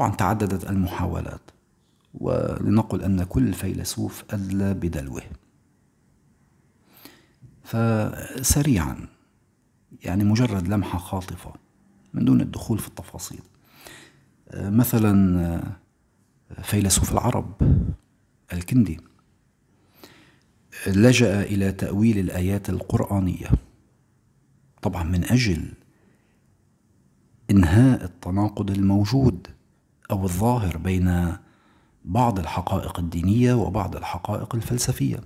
طبعا تعددت المحاولات ولنقل أن كل فيلسوف أدلى بدلوه فسريعا يعني مجرد لمحة خاطفة من دون الدخول في التفاصيل مثلا فيلسوف العرب الكندي لجأ إلى تأويل الآيات القرآنية طبعا من أجل إنهاء التناقض الموجود او الظاهر بين بعض الحقائق الدينيه وبعض الحقائق الفلسفيه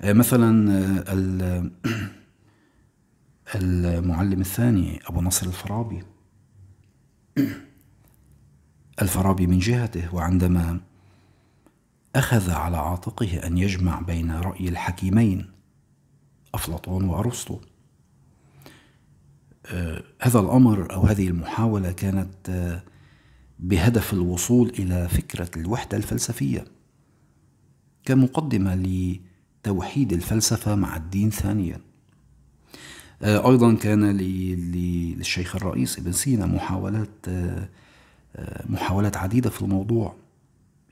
آه، مثلا آه، المعلم الثاني ابو نصر الفارابي الفارابي من جهته وعندما اخذ على عاتقه ان يجمع بين راي الحكيمين افلاطون وارسطو آه، هذا الامر او هذه المحاوله كانت بهدف الوصول الى فكره الوحده الفلسفيه كمقدمه لتوحيد الفلسفه مع الدين ثانيا آه، ايضا كان للشيخ الرئيس ابن سينا محاولات آه، آه، محاولات عديده في الموضوع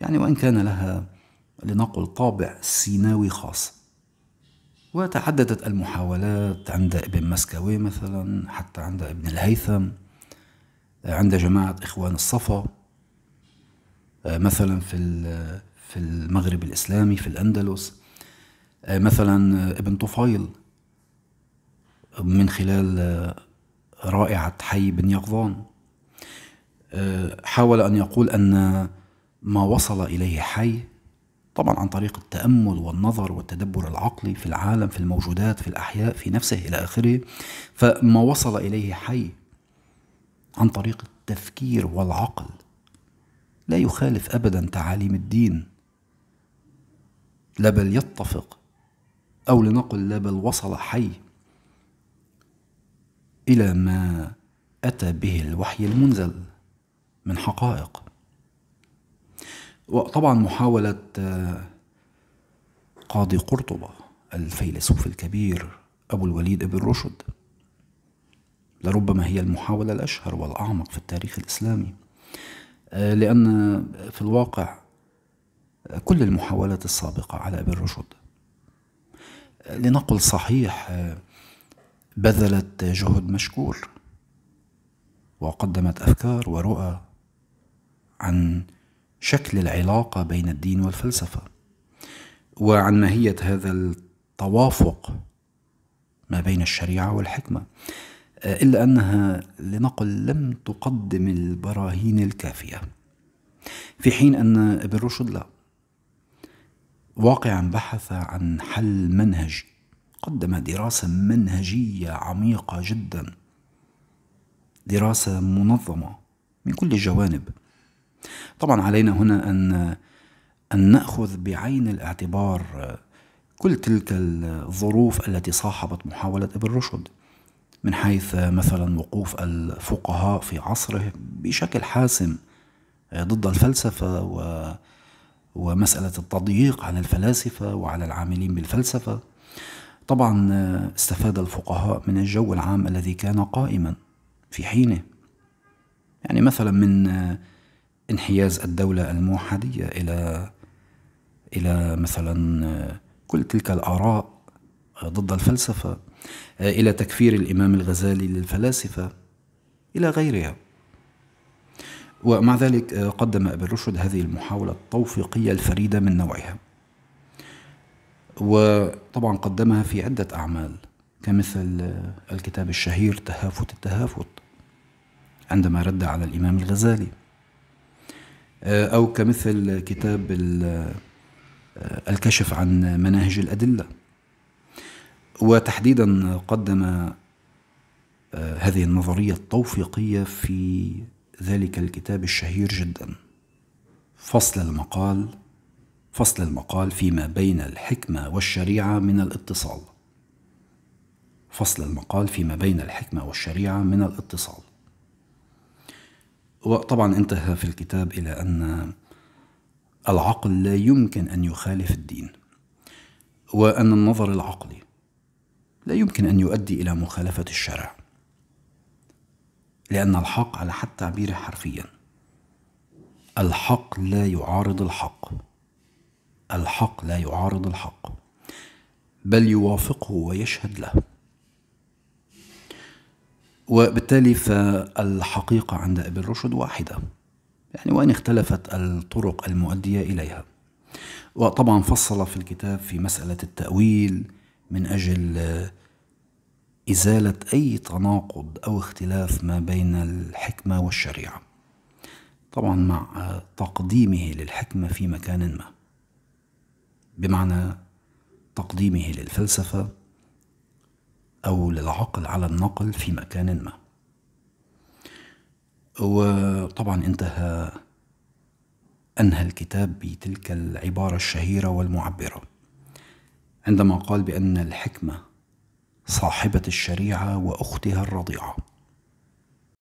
يعني وان كان لها لنقل طابع سيناوي خاص وتعددت المحاولات عند ابن مسكوي مثلا حتى عند ابن الهيثم عند جماعة إخوان الصفا آه، مثلا في آه، في المغرب الإسلامي في الأندلس آه، مثلا ابن طفيل من خلال رائعة حي بن يقظان حاول أن يقول أن ما وصل إليه حي طبعا عن طريق التأمل والنظر والتدبر العقلي في العالم في الموجودات في الأحياء في نفسه إلى آخره فما وصل إليه حي عن طريق التفكير والعقل لا يخالف ابدا تعاليم الدين لا بل يتفق او لنقل لا بل وصل حي الى ما اتى به الوحي المنزل من حقائق وطبعا محاوله قاضي قرطبه الفيلسوف الكبير ابو الوليد ابن رشد لربما هي المحاولة الأشهر والأعمق في التاريخ الإسلامي آه، لأن في الواقع آه، كل المحاولات السابقة على أبي الرشد آه، لنقل صحيح بذلت جهد مشكور وقدمت أفكار ورؤى عن شكل العلاقة بين الدين والفلسفة وعن ماهية هذا التوافق ما بين الشريعة والحكمة آه، إلا أنها لنقل لم تقدم البراهين الكافية في حين أن ابن رشد لا واقعا بحث عن حل منهجي قدم دراسة منهجية عميقة جدا دراسة منظمة من كل الجوانب طبعا علينا هنا أن أن نأخذ بعين الاعتبار كل تلك الظروف التي صاحبت محاولة ابن رشد من حيث مثلا وقوف الفقهاء في عصره بشكل حاسم ضد الفلسفة و ومسألة التضييق على الفلاسفة وعلى العاملين بالفلسفة طبعا استفاد الفقهاء من الجو العام الذي كان قائما في حينه يعني مثلا من انحياز الدولة الموحدية إلى إلى مثلا كل تلك الآراء ضد الفلسفة آه، إلى تكفير الإمام الغزالي للفلاسفة إلى غيرها ومع ذلك آه، قدم ابن رشد هذه المحاولة التوفيقية الفريدة من نوعها وطبعا قدمها في عدة أعمال كمثل آه، الكتاب الشهير تهافت التهافت عندما رد على الإمام الغزالي أو كمثل كتاب الكشف عن مناهج الأدلة وتحديدا قدم آه، هذه النظرية التوفيقية في ذلك الكتاب الشهير جدا فصل المقال فصل المقال فيما بين الحكمة والشريعة من الاتصال فصل المقال فيما بين الحكمة والشريعة من الاتصال وطبعا انتهى في الكتاب إلى أن العقل لا يمكن أن يخالف الدين وأن النظر العقلي لا يمكن أن يؤدي إلى مخالفة الشرع لأن الحق على حد تعبيره حرفيا الحق لا يعارض الحق الحق لا يعارض الحق بل يوافقه ويشهد له وبالتالي فالحقيقة عند ابن رشد واحدة يعني وإن اختلفت الطرق المؤدية إليها وطبعا فصل في الكتاب في مسألة التأويل من أجل آه، إزالة أي تناقض أو اختلاف ما بين الحكمة والشريعة طبعا مع آه، تقديمه للحكمة في مكان ما بمعنى تقديمه للفلسفة أو للعقل على النقل في مكان ما وطبعا انتهى أنهى الكتاب بتلك العبارة الشهيرة والمعبرة عندما قال بأن الحكمة صاحبة الشريعة وأختها الرضيعة